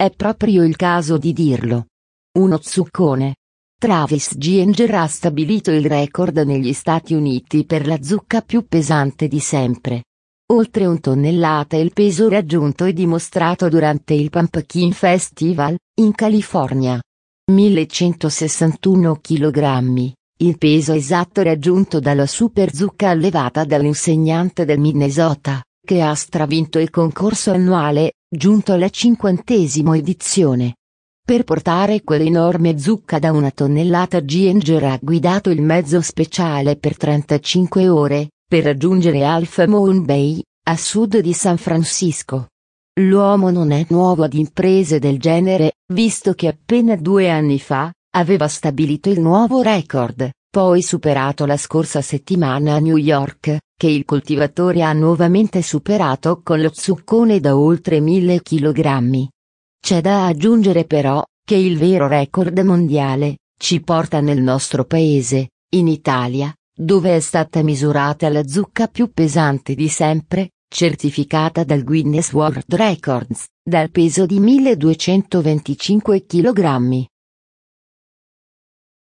È proprio il caso di dirlo. Uno zuccone. Travis Ginger ha stabilito il record negli Stati Uniti per la zucca più pesante di sempre. Oltre un tonnellata il peso raggiunto e dimostrato durante il Pumpkin Festival, in California. 1161 kg, il peso esatto raggiunto dalla super zucca allevata dall'insegnante del Minnesota, che ha stravinto il concorso annuale, giunto alla cinquantesima edizione. Per portare quell'enorme zucca da una tonnellata Ginger ha guidato il mezzo speciale per 35 ore, per raggiungere Alpha Moon Bay, a sud di San Francisco. L'uomo non è nuovo ad imprese del genere, visto che appena due anni fa, aveva stabilito il nuovo record poi superato la scorsa settimana a New York, che il coltivatore ha nuovamente superato con lo zuccone da oltre 1000 kg. C'è da aggiungere però, che il vero record mondiale, ci porta nel nostro paese, in Italia, dove è stata misurata la zucca più pesante di sempre, certificata dal Guinness World Records, dal peso di 1225 kg.